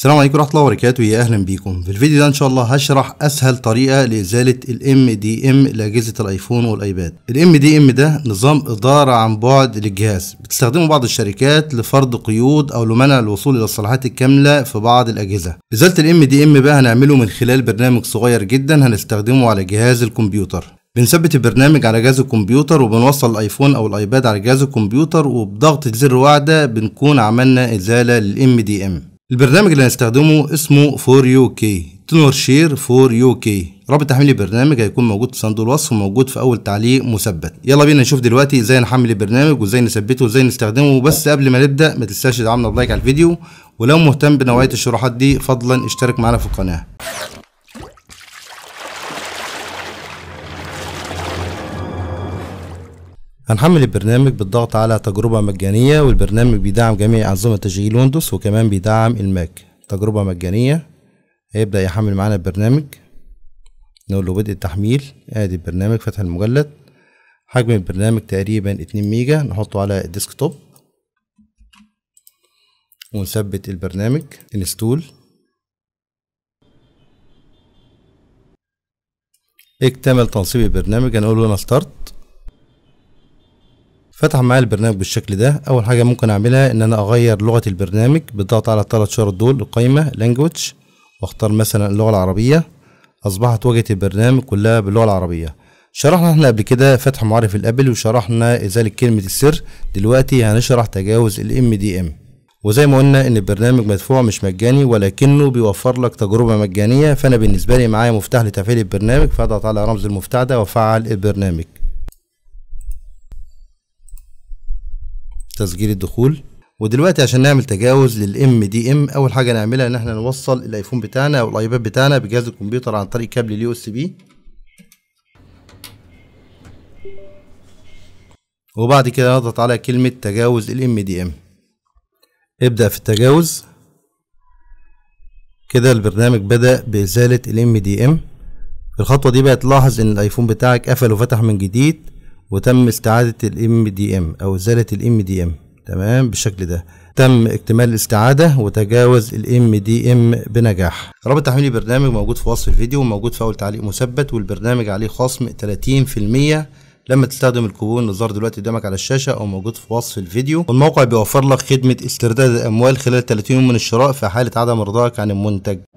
السلام عليكم ورحمه الله وبركاته يا اهلا بيكم في الفيديو ده ان شاء الله هشرح اسهل طريقه لازاله الام دي ام لاجهزه الايفون والايباد الام دي ام ده نظام اداره عن بعد للجهاز بتستخدمه بعض الشركات لفرض قيود او لمنع الوصول الى الصلاحات الكامله في بعض الاجهزه ازاله الام دي ام بقى هنعمله من خلال برنامج صغير جدا هنستخدمه على جهاز الكمبيوتر بنثبت البرنامج على جهاز الكمبيوتر وبنوصل الايفون او الايباد على جهاز الكمبيوتر وبضغط زر واحده بنكون عملنا ازاله للام دي ام البرنامج اللي هنستخدمه اسمه فور يو كي تنور شير فور يو كي رابط تحميل البرنامج هيكون موجود في صندوق الوصف وموجود في اول تعليق مثبت يلا بينا نشوف دلوقتي ازاي نحمل البرنامج وازاي نثبته وازاي نستخدمه بس قبل ما نبدا ما تنساش تدعمنا بلايك على الفيديو ولو مهتم بنوعيه الشروحات دي فضلا اشترك معنا في القناه هنحمل البرنامج بالضغط على تجربة مجانية والبرنامج بيدعم جميع أنظمة تشغيل ويندوز وكمان بيدعم الماك تجربة مجانية هيبدأ يحمل معانا البرنامج نقول له بدء التحميل ادي البرنامج فتح المجلد حجم البرنامج تقريبا 2 ميجا نحطه على الديسكتوب ونثبت البرنامج انستول اكتمل تنصيب البرنامج هنقول له انا ستارت فتح معايا البرنامج بالشكل ده اول حاجه ممكن اعملها ان انا اغير لغه البرنامج بالضغط على الثلاث شرط دول القائمه لانجويج واختار مثلا اللغه العربيه اصبحت واجهه البرنامج كلها باللغه العربيه شرحنا احنا قبل كده فتح معرف الابل وشرحنا ازاله كلمه السر دلوقتي هنشرح تجاوز الام دي ام وزي ما قلنا ان البرنامج مدفوع مش مجاني ولكنه بيوفر لك تجربه مجانيه فانا بالنسبه لي معايا مفتاح لتفعيل البرنامج فاضغط على رمز المفتاح ده وفعل البرنامج تسجيل الدخول ودلوقتي عشان نعمل تجاوز للام دي ام اول حاجه نعملها ان احنا نوصل الايفون بتاعنا او الايباد بتاعنا بجهاز الكمبيوتر عن طريق كابل اليو اس بي وبعد كده نضغط على كلمه تجاوز الام دي ام ابدا في التجاوز كده البرنامج بدا بازاله الام دي ام في الخطوه دي بقى تلاحظ ان الايفون بتاعك قفل وفتح من جديد وتم استعادة الام دي ام او ازالة الام دي ام تمام بالشكل ده تم اكتمال الاستعادة وتجاوز الام دي ام بنجاح رابط تحميل البرنامج موجود في وصف الفيديو وموجود في اول تعليق مثبت والبرنامج عليه خصم 30% لما تستخدم الكوبون اللي ظهر دلوقتي قدامك على الشاشه او موجود في وصف الفيديو والموقع بيوفر لك خدمه استرداد الاموال خلال 30 يوم من الشراء في حاله عدم رضاك عن المنتج